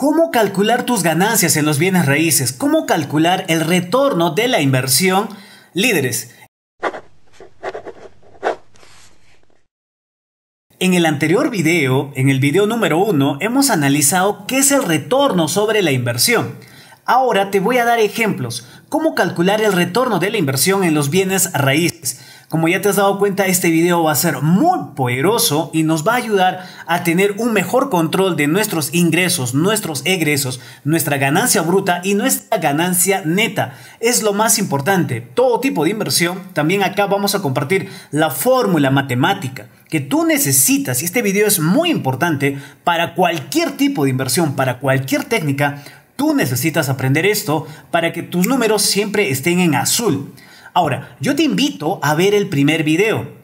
¿Cómo calcular tus ganancias en los bienes raíces? ¿Cómo calcular el retorno de la inversión? Líderes. En el anterior video, en el video número 1, hemos analizado qué es el retorno sobre la inversión. Ahora te voy a dar ejemplos, cómo calcular el retorno de la inversión en los bienes raíces. Como ya te has dado cuenta, este video va a ser muy poderoso y nos va a ayudar a tener un mejor control de nuestros ingresos, nuestros egresos, nuestra ganancia bruta y nuestra ganancia neta. Es lo más importante. Todo tipo de inversión, también acá vamos a compartir la fórmula matemática que tú necesitas, y este video es muy importante, para cualquier tipo de inversión, para cualquier técnica, tú necesitas aprender esto para que tus números siempre estén en azul. Ahora, yo te invito a ver el primer video.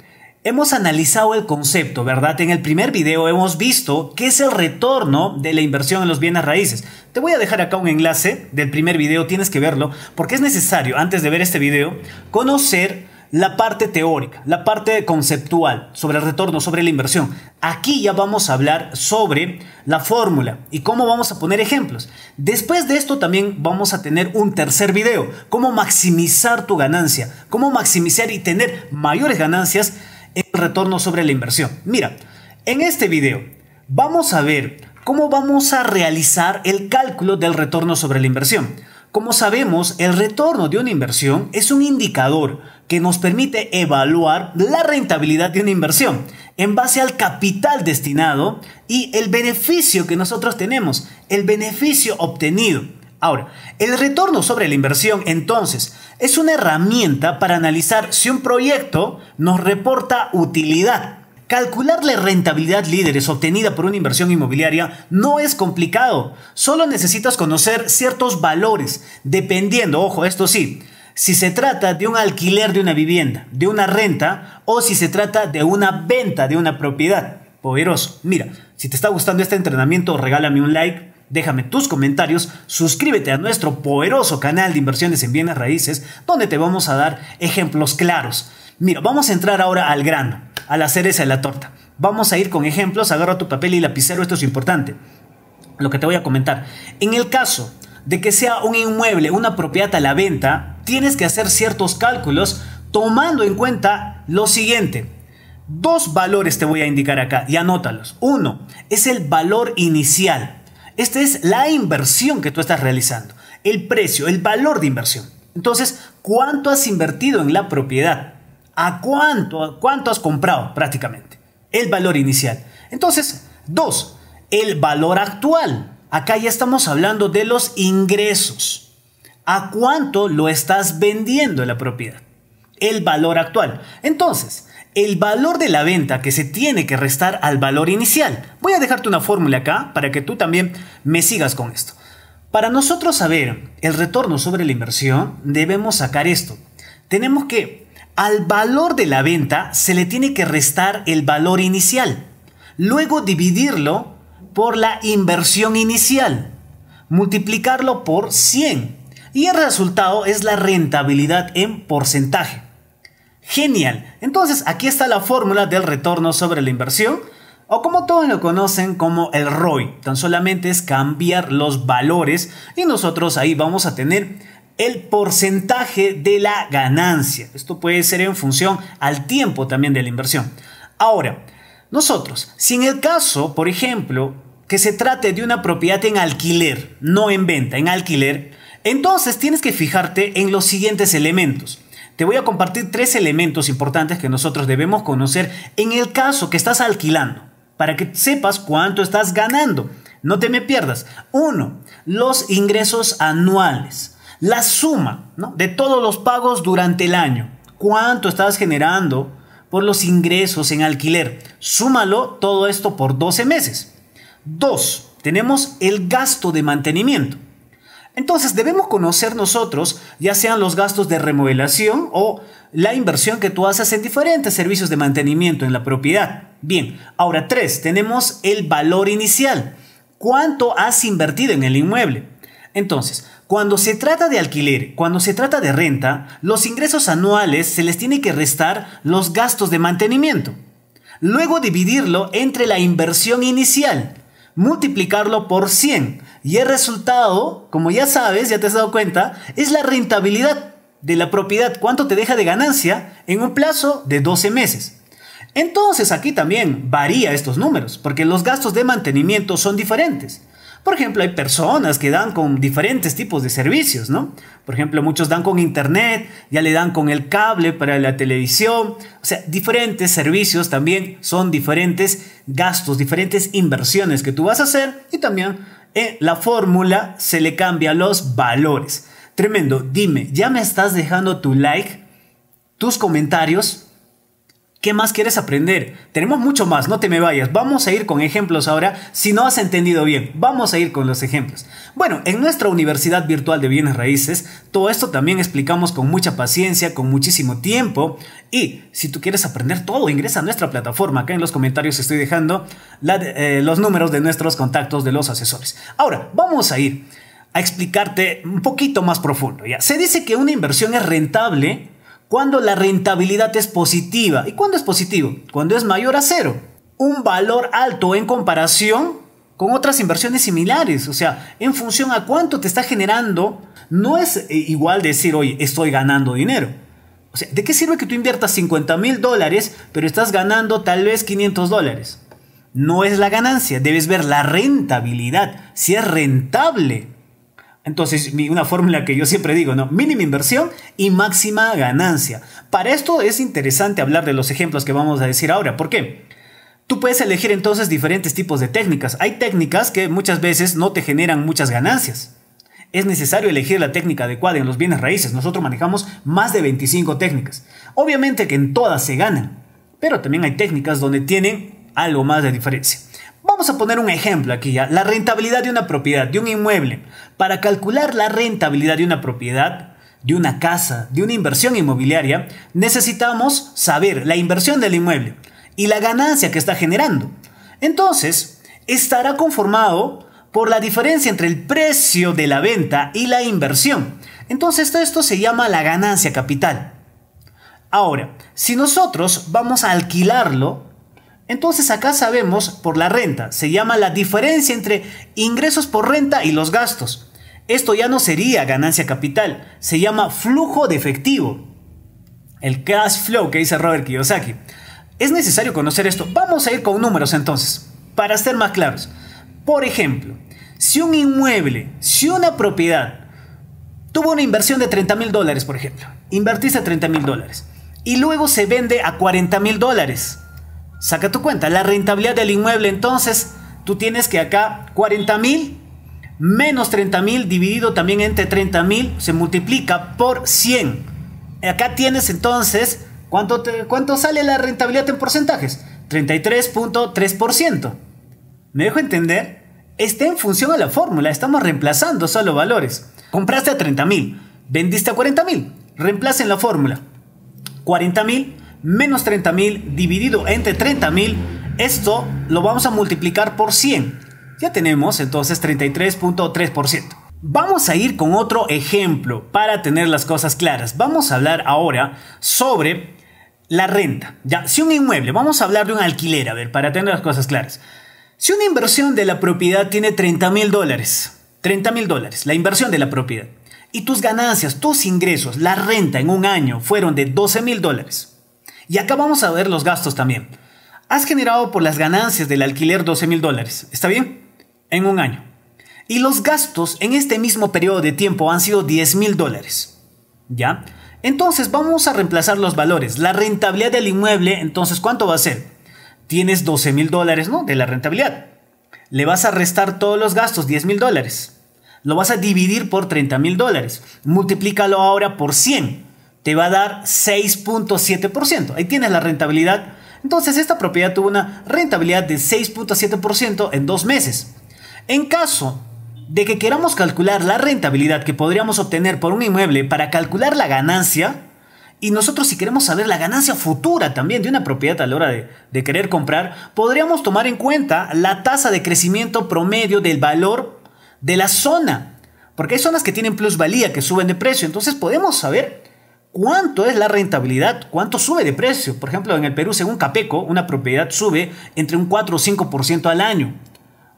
Hemos analizado el concepto, ¿verdad? En el primer video hemos visto qué es el retorno de la inversión en los bienes raíces. Te voy a dejar acá un enlace del primer video, tienes que verlo, porque es necesario, antes de ver este video, conocer la parte teórica, la parte conceptual sobre el retorno, sobre la inversión. Aquí ya vamos a hablar sobre la fórmula y cómo vamos a poner ejemplos. Después de esto también vamos a tener un tercer video, cómo maximizar tu ganancia, cómo maximizar y tener mayores ganancias en el retorno sobre la inversión. Mira, en este video vamos a ver cómo vamos a realizar el cálculo del retorno sobre la inversión. Como sabemos, el retorno de una inversión es un indicador que nos permite evaluar la rentabilidad de una inversión en base al capital destinado y el beneficio que nosotros tenemos, el beneficio obtenido. Ahora, el retorno sobre la inversión entonces es una herramienta para analizar si un proyecto nos reporta utilidad Calcular la rentabilidad líderes obtenida por una inversión inmobiliaria no es complicado, solo necesitas conocer ciertos valores, dependiendo, ojo, esto sí, si se trata de un alquiler de una vivienda, de una renta o si se trata de una venta de una propiedad. Poderoso. Mira, si te está gustando este entrenamiento, regálame un like. Déjame tus comentarios, suscríbete a nuestro poderoso canal de inversiones en bienes raíces, donde te vamos a dar ejemplos claros. Mira, vamos a entrar ahora al grano. Al hacer cereza la torta. Vamos a ir con ejemplos, agarra tu papel y lapicero, esto es importante, lo que te voy a comentar. En el caso de que sea un inmueble, una propiedad a la venta, tienes que hacer ciertos cálculos tomando en cuenta lo siguiente. Dos valores te voy a indicar acá y anótalos. Uno es el valor inicial. Esta es la inversión que tú estás realizando. El precio, el valor de inversión. Entonces, ¿cuánto has invertido en la propiedad? a cuánto, a cuánto has comprado prácticamente. El valor inicial. Entonces, dos, el valor actual. Acá ya estamos hablando de los ingresos. ¿A cuánto lo estás vendiendo la propiedad? El valor actual. Entonces, el valor de la venta que se tiene que restar al valor inicial. Voy a dejarte una fórmula acá para que tú también me sigas con esto. Para nosotros saber el retorno sobre la inversión, debemos sacar esto. Tenemos que al valor de la venta se le tiene que restar el valor inicial, luego dividirlo por la inversión inicial, multiplicarlo por 100 y el resultado es la rentabilidad en porcentaje. Genial, entonces aquí está la fórmula del retorno sobre la inversión o como todos lo conocen como el ROI, tan solamente es cambiar los valores y nosotros ahí vamos a tener el porcentaje de la ganancia. Esto puede ser en función al tiempo también de la inversión. Ahora, nosotros, si en el caso, por ejemplo, que se trate de una propiedad en alquiler, no en venta, en alquiler, entonces tienes que fijarte en los siguientes elementos. Te voy a compartir tres elementos importantes que nosotros debemos conocer en el caso que estás alquilando, para que sepas cuánto estás ganando. No te me pierdas. Uno, los ingresos anuales. La suma de todos los pagos durante el año. ¿Cuánto estás generando por los ingresos en alquiler? Súmalo todo esto por 12 meses. Dos. Tenemos el gasto de mantenimiento. Entonces debemos conocer nosotros, ya sean los gastos de remodelación o la inversión que tú haces en diferentes servicios de mantenimiento en la propiedad. Bien, ahora tres. Tenemos el valor inicial. ¿Cuánto has invertido en el inmueble? Entonces, cuando se trata de alquiler, cuando se trata de renta, los ingresos anuales se les tiene que restar los gastos de mantenimiento. Luego dividirlo entre la inversión inicial, multiplicarlo por 100 y el resultado, como ya sabes, ya te has dado cuenta, es la rentabilidad de la propiedad, cuánto te deja de ganancia en un plazo de 12 meses. Entonces aquí también varía estos números, porque los gastos de mantenimiento son diferentes. Por ejemplo, hay personas que dan con diferentes tipos de servicios, ¿no? Por ejemplo, muchos dan con internet, ya le dan con el cable para la televisión. O sea, diferentes servicios también son diferentes gastos, diferentes inversiones que tú vas a hacer y también en eh, la fórmula se le cambia los valores. Tremendo, dime, ¿ya me estás dejando tu like, tus comentarios? ¿Qué más quieres aprender? Tenemos mucho más, no te me vayas. Vamos a ir con ejemplos ahora. Si no has entendido bien, vamos a ir con los ejemplos. Bueno, en nuestra Universidad Virtual de Bienes Raíces, todo esto también explicamos con mucha paciencia, con muchísimo tiempo. Y si tú quieres aprender todo, ingresa a nuestra plataforma. Acá en los comentarios estoy dejando eh, los números de nuestros contactos de los asesores. Ahora, vamos a ir a explicarte un poquito más profundo. ¿ya? Se dice que una inversión es rentable cuando la rentabilidad es positiva. ¿Y cuándo es positivo? Cuando es mayor a cero. Un valor alto en comparación con otras inversiones similares. O sea, en función a cuánto te está generando, no es eh, igual decir, oye, estoy ganando dinero. O sea, ¿de qué sirve que tú inviertas 50 mil dólares, pero estás ganando tal vez 500 dólares? No es la ganancia, debes ver la rentabilidad, si es rentable entonces, una fórmula que yo siempre digo, ¿no? Mínima inversión y máxima ganancia. Para esto es interesante hablar de los ejemplos que vamos a decir ahora. ¿Por qué? Tú puedes elegir entonces diferentes tipos de técnicas. Hay técnicas que muchas veces no te generan muchas ganancias. Es necesario elegir la técnica adecuada en los bienes raíces. Nosotros manejamos más de 25 técnicas. Obviamente que en todas se ganan, pero también hay técnicas donde tienen algo más de diferencia. Vamos a poner un ejemplo aquí ya. La rentabilidad de una propiedad, de un inmueble. Para calcular la rentabilidad de una propiedad, de una casa, de una inversión inmobiliaria, necesitamos saber la inversión del inmueble y la ganancia que está generando. Entonces, estará conformado por la diferencia entre el precio de la venta y la inversión. Entonces, esto se llama la ganancia capital. Ahora, si nosotros vamos a alquilarlo, entonces acá sabemos por la renta, se llama la diferencia entre ingresos por renta y los gastos. Esto ya no sería ganancia capital, se llama flujo de efectivo. El cash flow que dice Robert Kiyosaki. Es necesario conocer esto. Vamos a ir con números entonces, para ser más claros. Por ejemplo, si un inmueble, si una propiedad tuvo una inversión de 30 mil dólares, por ejemplo, invertiste 30 mil dólares y luego se vende a 40 mil dólares Saca tu cuenta. La rentabilidad del inmueble, entonces, tú tienes que acá 40 mil menos 30 mil dividido también entre 30 se multiplica por 100. Acá tienes entonces, ¿cuánto, cuánto sale la rentabilidad en porcentajes? 33.3%. ¿Me dejo entender? Está en función a la fórmula, estamos reemplazando solo valores. Compraste a 30,000. vendiste a 40 mil, reemplacen la fórmula. 40 mil menos 30.000 dividido entre 30.000, esto lo vamos a multiplicar por 100. Ya tenemos entonces 33.3%. Vamos a ir con otro ejemplo para tener las cosas claras. Vamos a hablar ahora sobre la renta. Ya, si un inmueble, vamos a hablar de un alquiler, a ver, para tener las cosas claras. Si una inversión de la propiedad tiene 30 mil dólares, 30 mil dólares, la inversión de la propiedad, y tus ganancias, tus ingresos, la renta en un año fueron de 12 mil dólares, y acá vamos a ver los gastos también. Has generado por las ganancias del alquiler 12 mil dólares, ¿está bien? En un año. Y los gastos en este mismo periodo de tiempo han sido 10 mil dólares. ¿Ya? Entonces vamos a reemplazar los valores. La rentabilidad del inmueble, entonces, ¿cuánto va a ser? Tienes 12 mil dólares, ¿no? De la rentabilidad. Le vas a restar todos los gastos, 10 mil dólares. Lo vas a dividir por 30 mil dólares. Multiplícalo ahora por 100 te va a dar 6.7%. Ahí tienes la rentabilidad. Entonces esta propiedad tuvo una rentabilidad de 6.7% en dos meses. En caso de que queramos calcular la rentabilidad que podríamos obtener por un inmueble para calcular la ganancia, y nosotros si queremos saber la ganancia futura también de una propiedad a la hora de, querer comprar, podríamos tomar en cuenta la tasa de crecimiento promedio del valor de la zona. Porque hay zonas que tienen plusvalía, que suben de precio. Entonces podemos saber cuánto es la rentabilidad, cuánto sube de precio. Por ejemplo, en el Perú, según Capeco, una propiedad sube entre un 4 o 5% al año.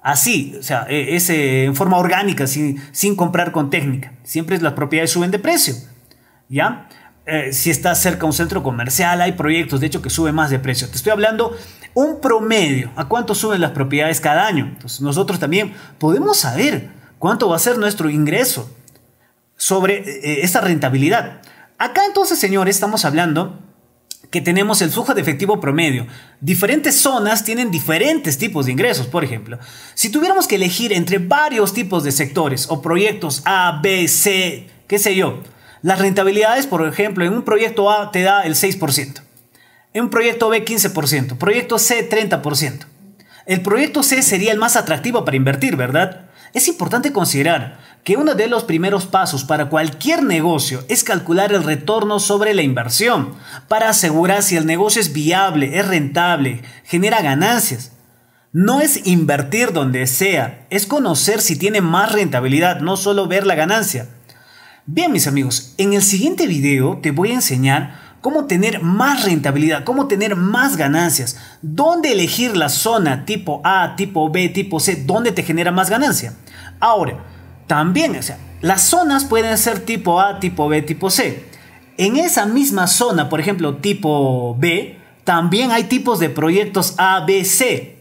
Así, o sea, e, es en forma orgánica, sin, comprar con técnica. Siempre las propiedades suben de precio. ¿Ya? Eh, si estás cerca a un centro comercial, hay proyectos, de hecho, que suben más de precio. Te estoy hablando un promedio, a cuánto suben las propiedades cada año. Entonces, nosotros también podemos saber cuánto va a ser nuestro ingreso sobre eh, esa rentabilidad. Acá entonces, señores, estamos hablando que tenemos el flujo de efectivo promedio. Diferentes zonas tienen diferentes tipos de ingresos, por ejemplo. Si tuviéramos que elegir entre varios tipos de sectores o proyectos A, B, C, qué sé yo, las rentabilidades, por ejemplo, en un proyecto A te da el 6%, en un proyecto B 15%, proyecto C 30%. El proyecto C sería el más atractivo para invertir, ¿verdad? Es importante considerar que uno de los primeros pasos para cualquier negocio es calcular el retorno sobre la inversión para asegurar si el negocio es viable, es rentable, genera ganancias. No es invertir donde sea, es conocer si tiene más rentabilidad, no solo ver la ganancia. Bien mis amigos, en el siguiente video te voy a enseñar cómo tener más rentabilidad, cómo tener más ganancias, dónde elegir la zona tipo A, tipo B, tipo C, dónde te genera más ganancia. Ahora, también, o sea, las zonas pueden ser tipo A, tipo B, tipo C. En esa misma zona, por ejemplo, tipo B, también hay tipos de proyectos A, B, C.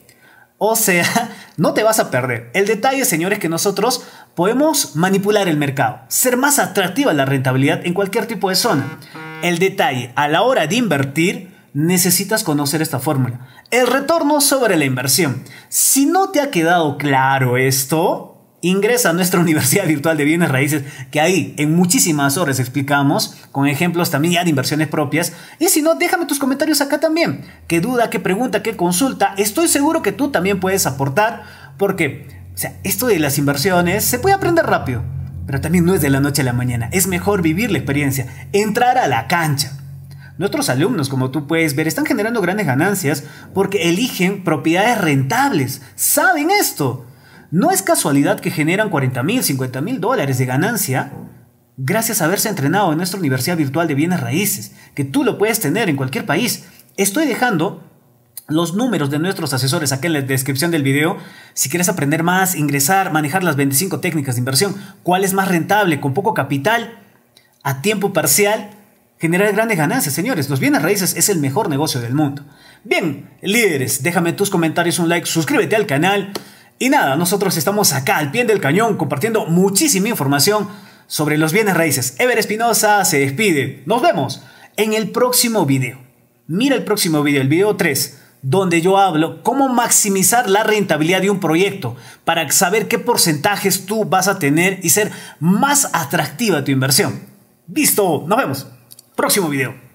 O sea, no te vas a perder. El detalle, señores, que nosotros podemos manipular el mercado, ser más atractiva la rentabilidad en cualquier tipo de zona. El detalle, a la hora de invertir, necesitas conocer esta fórmula. El retorno sobre la inversión. Si no te ha quedado claro esto, Ingresa a nuestra Universidad Virtual de Bienes Raíces, que ahí en muchísimas horas explicamos, con ejemplos también ya de inversiones propias. Y si no, déjame tus comentarios acá también. ¿Qué duda, qué pregunta, qué consulta? Estoy seguro que tú también puedes aportar, porque esto de las inversiones se puede aprender rápido, pero también no es de la noche a la mañana. Es mejor vivir la experiencia, entrar a la cancha. Nuestros alumnos, como tú puedes ver, están generando grandes ganancias porque eligen propiedades rentables. ¿Saben esto? No es casualidad que generan 40 mil, 50 mil dólares de ganancia gracias a haberse entrenado en nuestra Universidad Virtual de Bienes Raíces, que tú lo puedes tener en cualquier país. Estoy dejando los números de nuestros asesores aquí en la descripción del video. Si quieres aprender más, ingresar, manejar las 25 técnicas de inversión, cuál es más rentable con poco capital, a tiempo parcial, generar grandes ganancias, señores. Los bienes raíces es el mejor negocio del mundo. Bien, líderes, déjame tus comentarios, un like, suscríbete al canal. Y nada, nosotros estamos acá al pie del cañón compartiendo muchísima información sobre los bienes raíces. Ever Espinosa se despide. Nos vemos en el próximo video. Mira el próximo video, el video 3, donde yo hablo cómo maximizar la rentabilidad de un proyecto para saber qué porcentajes tú vas a tener y ser más atractiva tu inversión. Visto, nos vemos. Próximo video.